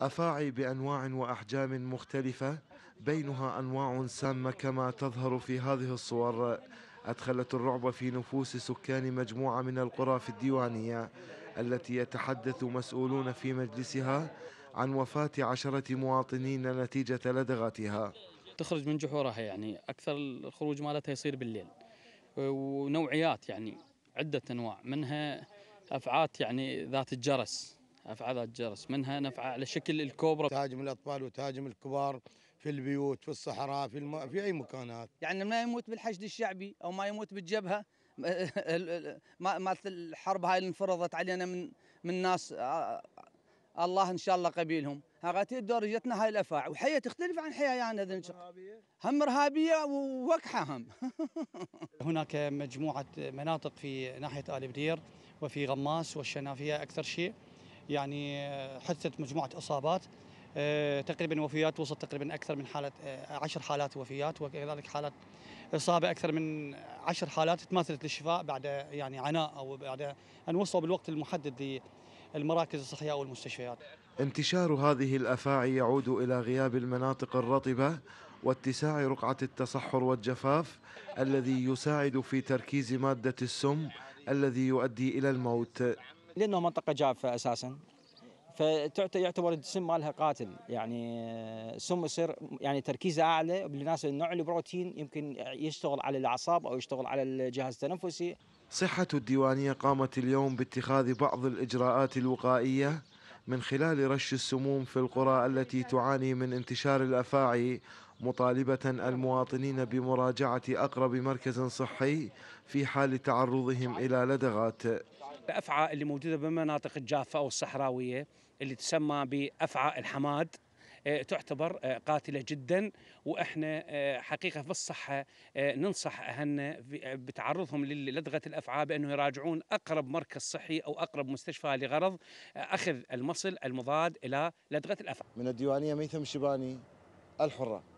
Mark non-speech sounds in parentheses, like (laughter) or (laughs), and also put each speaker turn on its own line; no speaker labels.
أفاعي بأنواع وأحجام مختلفة بينها أنواع سامة كما تظهر في هذه الصور أدخلت الرعب في نفوس سكان مجموعة من القرى في الديوانية التي يتحدث مسؤولون في مجلسها عن وفاة عشرة مواطنين نتيجة لدغتها تخرج
من جحورها يعني أكثر الخروج مالتها يصير بالليل ونوعيات يعني عدة أنواع منها أفعات يعني ذات الجرس أفعى الجرس منها نفعة على شكل الكوبرا
تهاجم الأطفال وتهاجم الكبار في
البيوت في الصحراء
في, الم... في أي مكانات يعني ما يموت بالحشد الشعبي أو ما يموت بالجبهة (laughs) ما الحرب هاي اللي انفرضت علينا من من ناس الله ان شاء الله قبيلهم هاغاتي الدور جتنا هاي الافاع وحياه تختلف عن حياه يعني هذا هم ارهابيه ووقحه هم
(laughs) هناك مجموعه مناطق في ناحيه ال بدير وفي غماس والشنافيه اكثر شيء يعني حدثت مجموعه اصابات آه، تقريبا وفيات وصلت تقريبا اكثر من حاله 10 آه، حالات وفيات وكذلك حالات اصابه اكثر من 10 حالات تماثلت للشفاء بعد يعني عناء او بعد ان وصلوا بالوقت المحدد للمراكز الصحيه او المستشفيات.
انتشار هذه الافاعي يعود الى غياب المناطق الرطبه واتساع رقعه التصحر والجفاف الذي يساعد في تركيز ماده السم الذي يؤدي الى الموت. لانه منطقه جافه اساسا فيعتبر السم مالها قاتل يعني السم آه، يصير يعني تركيزه اعلى بالناس النوع البروتين يمكن يشتغل على الاعصاب او يشتغل على الجهاز التنفسي صحه الديوانيه قامت اليوم باتخاذ بعض الاجراءات الوقائيه من خلال رش السموم في القرى التي تعاني من انتشار الافاعي مطالبه المواطنين بمراجعه اقرب مركز صحي في حال تعرضهم الى لدغات
الافعى اللي موجوده بالمناطق الجافه او الصحراويه اللي تسمى بافعى الحماد آه، تعتبر آه، قاتله جدا واحنا آه، حقيقه في الصحه ننصح اهلنا بتعرضهم للدغه الافعى بانه يراجعون اقرب مركز صحي او اقرب مستشفى لغرض اخذ المصل المضاد الى لدغه الافعى.
من الديوانيه ميثم شباني الحره.